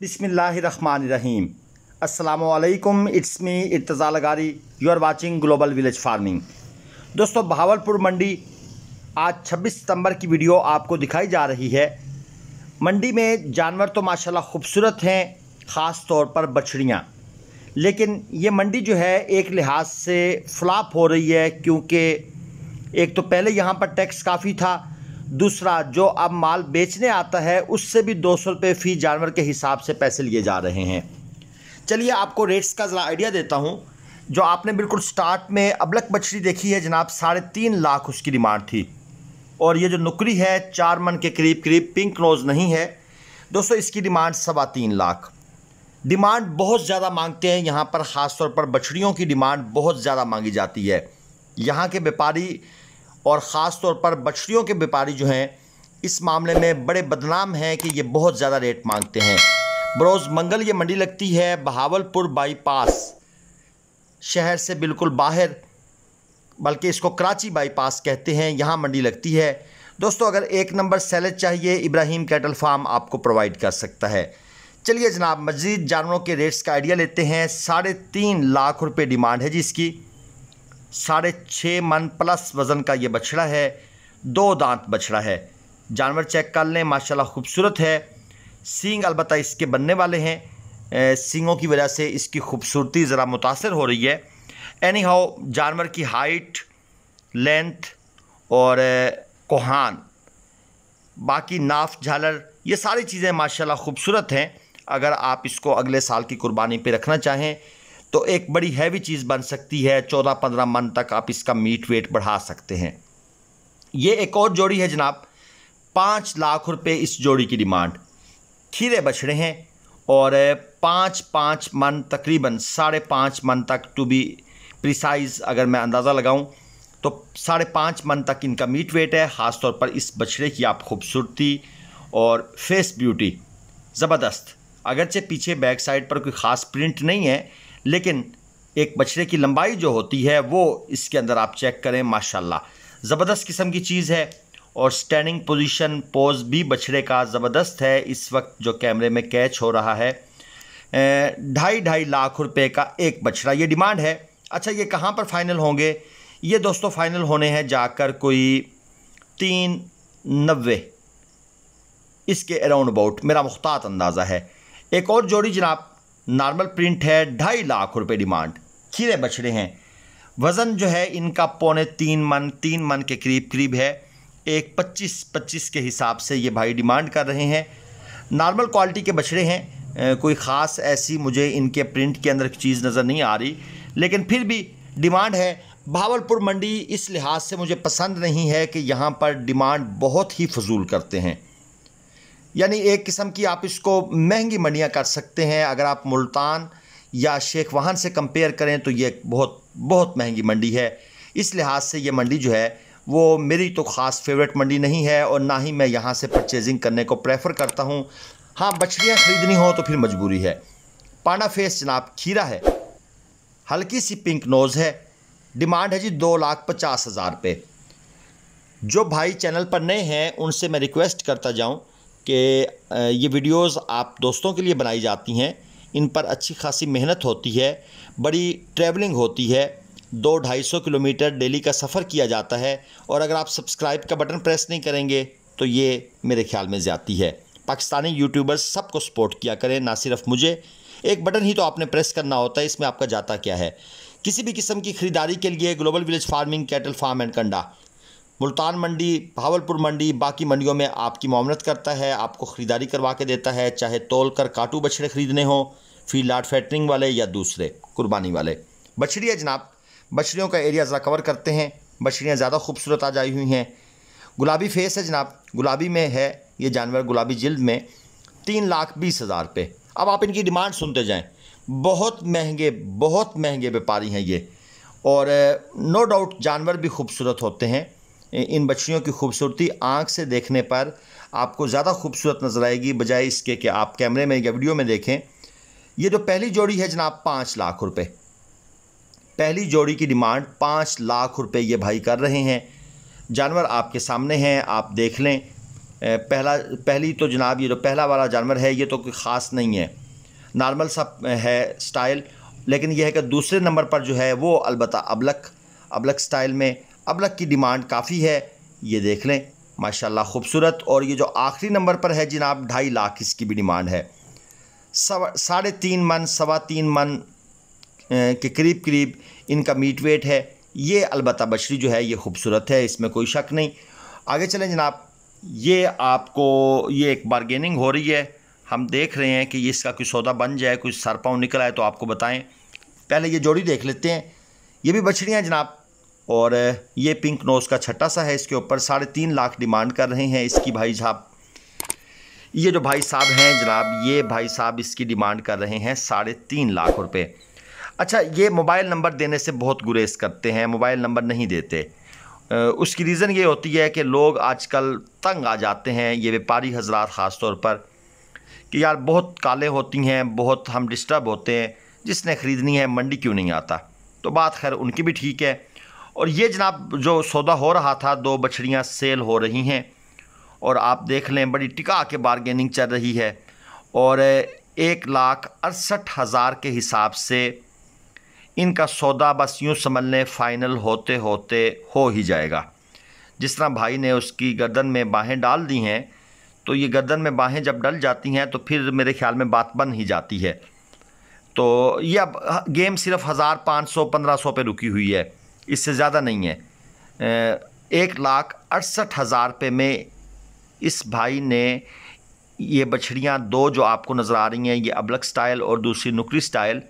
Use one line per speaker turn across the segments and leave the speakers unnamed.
बिसमीम असलकम it's me Irtaza Lagari you are watching global village farming दोस्तों बहावलपुर मंडी आज 26 सितंबर की वीडियो आपको दिखाई जा रही है मंडी में जानवर तो माशाल्लाह खूबसूरत हैं ख़ास तौर पर बछड़ियाँ लेकिन ये मंडी जो है एक लिहाज से फ्लाप हो रही है क्योंकि एक तो पहले यहाँ पर टैक्स काफ़ी था दूसरा जो अब माल बेचने आता है उससे भी दो सौ रुपये फ़ी जानवर के हिसाब से पैसे लिए जा रहे हैं चलिए आपको रेट्स का ज़रा आइडिया देता हूँ जो आपने बिल्कुल स्टार्ट में अबलक बछड़ी देखी है जनाब साढ़े तीन लाख उसकी डिमांड थी और ये जो नुकरी है चार मन के करीब करीब पिंक रोज़ नहीं है दोस्तों इसकी डिमांड सवा तीन लाख डिमांड बहुत ज़्यादा मांगते हैं यहाँ पर ख़ासतौर पर बछड़ियों की डिमांड बहुत ज़्यादा मांगी जाती है यहाँ के व्यापारी और ख़ास तौर पर बछड़ियों के व्यापारी जो हैं इस मामले में बड़े बदनाम हैं कि ये बहुत ज़्यादा रेट मांगते हैं बरोज़ मंगल ये मंडी लगती है बहावलपुर बाईपास शहर से बिल्कुल बाहर बल्कि इसको कराची बाईपास कहते हैं यहाँ मंडी लगती है दोस्तों अगर एक नंबर सैलड चाहिए इब्राहिम कैटल फार्म आपको प्रोवाइड कर सकता है चलिए जनाब मजीद जानवरों के रेट्स का आइडिया लेते हैं साढ़े तीन लाख रुपए डिमांड है जी इसकी साढ़े छः मन प्लस वज़न का ये बछड़ा है दो दांत बछड़ा है जानवर चेक कर लें माशाल्लाह खूबसूरत है सींग अलबत् इसके बनने वाले हैं सींगों की वजह से इसकी खूबसूरती ज़रा मुतासर हो रही है एनी हाउ जानवर की हाइट लेंथ और कोहान बाकी नाफ झालर ये सारी चीज़ें माशाल्लाह खूबसूरत हैं अगर आप इसको अगले साल की कुर्बानी पे रखना चाहें तो एक बड़ी हैवी चीज़ बन सकती है चौदह पंद्रह मन तक आप इसका मीट वेट बढ़ा सकते हैं ये एक और जोड़ी है जनाब पाँच लाख रुपए इस जोड़ी की डिमांड खीरे बछड़े हैं और पाँच पाँच मन तकरीबन साढ़े पाँच मन तक टू बी प्रिसाइज अगर मैं अंदाज़ा लगाऊं तो साढ़े पाँच मन तक इनका मीट वेट है ख़ासतौर पर इस बछड़े की आप खूबसूरती और फेस ब्यूटी ज़बरदस्त अगरचे पीछे बैक साइड पर कोई ख़ास प्रिंट नहीं है लेकिन एक बछड़े की लंबाई जो होती है वो इसके अंदर आप चेक करें माशाल्लाह ज़बरदस्त किस्म की चीज़ है और स्टैंडिंग पोजीशन पोज भी बछड़े का ज़बरदस्त है इस वक्त जो कैमरे में कैच हो रहा है ढाई ढाई लाख रुपए का एक बछड़ा ये डिमांड है अच्छा ये कहाँ पर फाइनल होंगे ये दोस्तों फाइनल होने हैं जाकर कोई तीन नब्बे इसके अराउंड अबाउट मेरा मुख्तात अंदाज़ा है एक और जोड़ी जनाब नॉर्मल प्रिंट है ढाई लाख रुपए डिमांड खीरे बछड़े हैं वज़न जो है इनका पौने तीन मन तीन मन के करीब करीब है एक पच्चीस पच्चीस के हिसाब से ये भाई डिमांड कर रहे हैं नॉर्मल क्वालिटी के बछड़े हैं कोई ख़ास ऐसी मुझे इनके प्रिंट के अंदर चीज़ नज़र नहीं आ रही लेकिन फिर भी डिमांड है भावलपुर मंडी इस लिहाज से मुझे पसंद नहीं है कि यहाँ पर डिमांड बहुत ही फजूल करते हैं यानी एक किस्म की आप इसको महंगी मंडियाँ कर सकते हैं अगर आप मुल्तान या शेख वाहन से कंपेयर करें तो ये बहुत बहुत महंगी मंडी है इस लिहाज से ये मंडी जो है वो मेरी तो ख़ास फेवरेट मंडी नहीं है और ना ही मैं यहाँ से परचेजिंग करने को प्रेफर करता हूँ हाँ बछड़ियाँ ख़रीदनी हो तो फिर मजबूरी है पाना फेस जनाब खीरा है हल्की सी पिंक नोज़ है डिमांड है जी दो लाख पचास हज़ार पे जो भाई चैनल पर नए हैं उनसे मैं रिक्वेस्ट करता जाऊँ कि ये वीडियोस आप दोस्तों के लिए बनाई जाती हैं इन पर अच्छी खासी मेहनत होती है बड़ी ट्रैवलिंग होती है दो ढाई सौ किलोमीटर डेली का सफ़र किया जाता है और अगर आप सब्सक्राइब का बटन प्रेस नहीं करेंगे तो ये मेरे ख्याल में जाती है पाकिस्तानी यूट्यूबर्स सबको सपोर्ट किया करें ना सिर्फ मुझे एक बटन ही तो आपने प्रेस करना होता है इसमें आपका जाता क्या है किसी भी किस्म की ख़रीदारी के लिए global village farming cattle farm and Kanda Multan मंडी भावलपुर मंडी बाकी मंडियों में आपकी मामलत करता है आपको ख़रीदारी करवा के देता है चाहे तोल कर काटू बछड़े ख़रीदने हों फिर लाट फैटरिंग वाले या दूसरे कुर्बानी वाले है जनाब बछड़ियों का एरिया ज़रा कवर करते हैं बछड़ियाँ ज़्यादा खूबसूरत आ जाई हुई हैं गुलाबी फेस है जनाब गुलाबी में है ये जानवर गुलाबी जल्द में तीन लाख बीस हज़ार पे अब आप इनकी डिमांड सुनते जाएं बहुत महंगे बहुत महंगे व्यापारी हैं ये और नो डाउट जानवर भी खूबसूरत होते हैं इन बच्चियों की खूबसूरती आँख से देखने पर आपको ज़्यादा खूबसूरत नज़र आएगी बजाय इसके कि आप कैमरे में या वीडियो में देखें ये जो पहली जोड़ी है जनाब पाँच लाख रुपए पहली जोड़ी की डिमांड पाँच लाख रुपए ये भाई कर रहे हैं जानवर आपके सामने हैं आप देख लें पहला पहली तो जनाब ये जो पहला वाला जानवर है ये तो कोई ख़ास नहीं है नॉर्मल सा है स्टाइल लेकिन यह है कि दूसरे नंबर पर जो है वो अलबत् अबलक अबलक स्टाइल में अबलग की डिमांड काफ़ी है ये देख लें माशाल्लाह खूबसूरत और ये जो आखिरी नंबर पर है जनाब ढाई लाख इसकी भी डिमांड है साढ़े तीन मन सवा तीन मन के करीब करीब इनका मीट वेट है ये अलबत् बछड़ी जो है ये खूबसूरत है इसमें कोई शक नहीं आगे चलें जनाब ये आपको ये एक बारगेनिंग हो रही है हम देख रहे हैं कि इसका कोई सौदा बन जाए कोई सर पाँव निकल आए तो आपको बताएँ पहले ये जोड़ी देख लेते हैं ये भी बछड़ियाँ जनाब और ये पिंक नोज़ का छठा सा है इसके ऊपर साढ़े तीन लाख डिमांड कर रहे हैं इसकी भाई साहब ये जो भाई साहब हैं जनाब ये भाई साहब इसकी डिमांड कर रहे हैं साढ़े तीन लाख रुपये अच्छा ये मोबाइल नंबर देने से बहुत गुरेज करते हैं मोबाइल नंबर नहीं देते उसकी रीज़न ये होती है कि लोग आजकल तंग आ जाते हैं ये व्यापारी हजरात ख़ास तौर पर कि यार बहुत काले होती हैं बहुत हम डिस्टर्ब होते हैं जिसने ख़रीदनी है मंडी क्यों नहीं आता तो बात खैर उनकी भी ठीक है और ये जनाब जो सौदा हो रहा था दो बछड़ियाँ सेल हो रही हैं और आप देख लें बड़ी टिका के बारगेनिंग चल रही है और एक लाख अड़सठ हज़ार के हिसाब से इनका सौदा बस यूँ समझ लें फ़ाइनल होते होते हो ही जाएगा जिस तरह भाई ने उसकी गर्दन में बाहें डाल दी हैं तो ये गर्दन में बाहें जब डल जाती हैं तो फिर मेरे ख्याल में बात बन ही जाती है तो ये अब गेम सिर्फ हज़ार पाँच सौ पंद्रह सौ पर रुकी हुई है इससे ज़्यादा नहीं है एक लाख अड़सठ हज़ार रुपये में इस भाई ने ये बछड़ियाँ दो जो आपको नज़र आ रही हैं ये अबलक स्टाइल और दूसरी नुकरी स्टाइल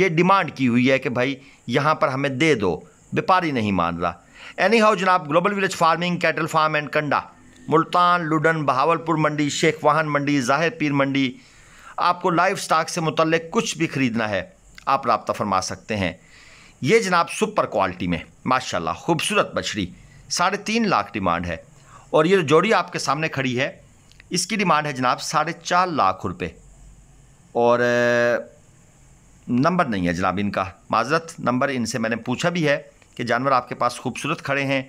ये डिमांड की हुई है कि भाई यहाँ पर हमें दे दो व्यापारी नहीं मान रहा एनी हाउ जनाब global village farming cattle farm and Kanda Multan Luddan Bahawalpur मंडी शेख वाहन मंडी जाहिर पीर मंडी आपको लाइफ स्टाक से मुतल कुछ भी ख़रीदना है आप रबता फरमा सकते हैं ये जनाब सुपर क्वालिटी में माशाल्लाह खूबसूरत बछड़ी साढ़े तीन लाख डिमांड है और ये जो जोड़ी आपके सामने खड़ी है इसकी डिमांड है जनाब साढ़े चार लाख रुपये और नंबर नहीं है जनाब इनका माजरत नंबर इनसे मैंने पूछा भी है कि जानवर आपके पास खूबसूरत खड़े हैं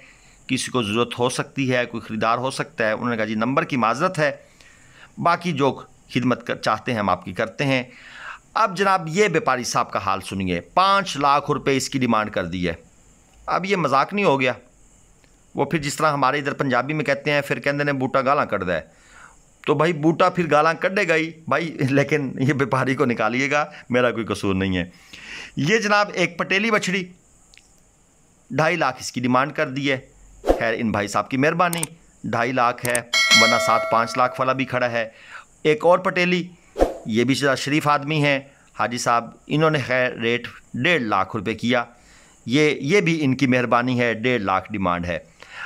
किसी को ज़रूरत हो सकती है कोई ख़रीदार हो सकता है उन्होंने कहा जी नंबर की माजरत है बाकी जो खिदमत कर चाहते हैं हम आपकी करते हैं अब जनाब ये व्यापारी साहब का हाल सुनिए पाँच लाख रुपए इसकी डिमांड कर दी है अब ये मजाक नहीं हो गया वो फिर जिस तरह हमारे इधर पंजाबी में कहते हैं फिर कहते ने बूटा गाला कट दे तो भाई बूटा फिर गाला कटे गई भाई लेकिन ये व्यापारी को निकालिएगा मेरा कोई कसूर नहीं है ये जनाब एक पटेली बछड़ी ढाई लाख इसकी डिमांड कर दी है खैर इन भाई साहब की मेहरबानी ढाई लाख है वरना सात पाँच लाख वाला भी खड़ा है एक और पटेली ये भी शरीफ आदमी हैं हाजी साहब इन्होंने खैर रेट डेढ़ लाख रुपए किया ये ये भी इनकी मेहरबानी है डेढ़ लाख डिमांड है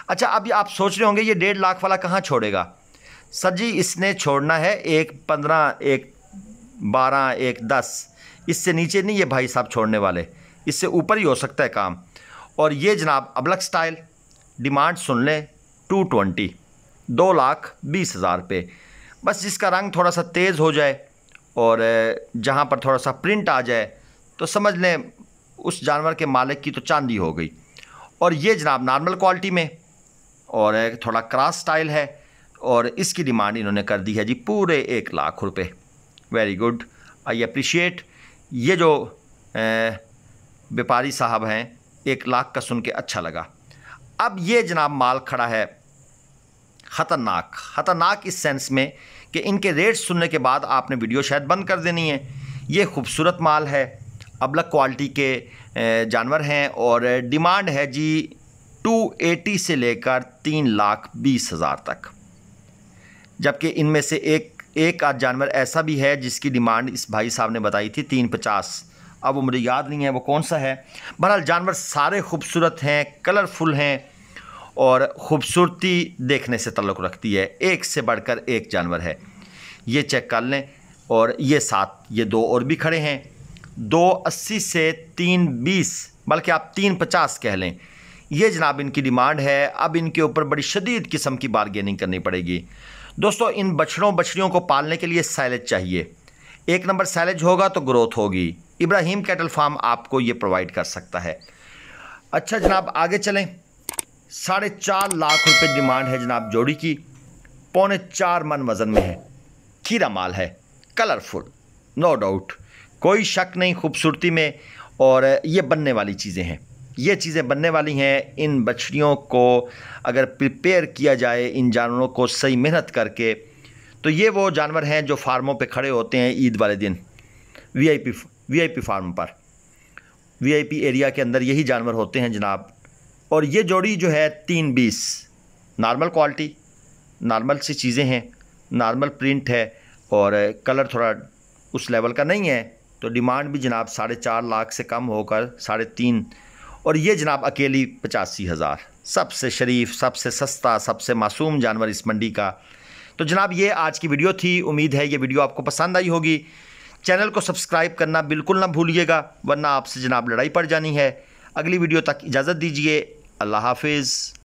अच्छा अब आप सोच रहे होंगे ये डेढ़ लाख वाला कहाँ छोड़ेगा सर जी इसने छोड़ना है एक पंद्रह एक बारह एक दस इससे नीचे नहीं ये भाई साहब छोड़ने वाले इससे ऊपर ही हो सकता है काम और ये जनाब अबलग स्टाइल डिमांड सुन लें टू ट्वेंटी दो लाख बीस हज़ार पे बस जिसका रंग थोड़ा सा तेज़ हो जाए और जहाँ पर थोड़ा सा प्रिंट आ जाए तो समझ लें उस जानवर के मालिक की तो चांदी हो गई और ये जनाब नॉर्मल क्वालिटी में और थोड़ा क्रास स्टाइल है और इसकी डिमांड इन्होंने कर दी है जी पूरे एक लाख रुपए वेरी गुड आई अप्रिशिएट ये जो व्यापारी साहब हैं एक लाख का सुन के अच्छा लगा अब ये जनाब माल खड़ा है ख़तरनाक ख़तरनाक इस सेंस में कि इनके रेट सुनने के बाद आपने वीडियो शायद बंद कर देनी है ये खूबसूरत माल है अबलग क्वालिटी के जानवर हैं और डिमांड है जी 280 से लेकर तीन लाख बीस हज़ार तक जबकि इनमें से एक एक आध जानवर ऐसा भी है जिसकी डिमांड इस भाई साहब ने बताई थी तीन पचास अब वो मुझे याद नहीं है वो कौन सा है बहरहाल जानवर सारे खूबसूरत हैं कलरफुल हैं और ख़ूबसूरती देखने से तल्लक़ रखती है एक से बढ़कर एक जानवर है ये चेक कर लें और ये साथ ये दो और भी खड़े हैं दो अस्सी से तीन बीस बल्कि आप तीन पचास कह लें ये जनाब इनकी डिमांड है अब इनके ऊपर बड़ी शदीद किस्म की बारगेनिंग करनी पड़ेगी दोस्तों इन बछड़ों बछड़ियों को पालने के लिए सैलेज चाहिए एक नंबर सैलेज होगा तो ग्रोथ होगी इब्राहिम कैटल फार्म आपको ये प्रोवाइड कर सकता है अच्छा जनाब आगे चलें साढ़े चार लाख रुपए डिमांड है जनाब जोड़ी की पौने चार मन वजन में है खीरा माल है कलरफुल नो डाउट कोई शक नहीं खूबसूरती में और ये बनने वाली चीज़ें हैं ये चीज़ें बनने वाली हैं इन बछड़ियों को अगर प्रिपेयर किया जाए इन जानवरों को सही मेहनत करके तो ये वो जानवर हैं जो फार्मों पे खड़े होते हैं ईद वाले दिन वीआईपी वीआईपी फार्म पर वीआईपी एरिया के अंदर यही जानवर होते हैं जनाब और ये जोड़ी जो है तीन बीस नॉर्मल क्वालिटी नॉर्मल सी चीज़ें हैं नॉर्मल प्रिंट है और कलर थोड़ा उस लेवल का नहीं है तो डिमांड भी जनाब साढ़े चार लाख से कम होकर साढ़े तीन और ये जनाब अकेली पचासी हज़ार सबसे शरीफ सबसे सस्ता सबसे मासूम जानवर इस मंडी का तो जनाब ये आज की वीडियो थी उम्मीद है ये वीडियो आपको पसंद आई होगी चैनल को सब्सक्राइब करना बिल्कुल ना भूलिएगा वरना आपसे जनाब लड़ाई पड़ जानी है अगली वीडियो तक इजाज़त दीजिए अल्लाह हाफिज़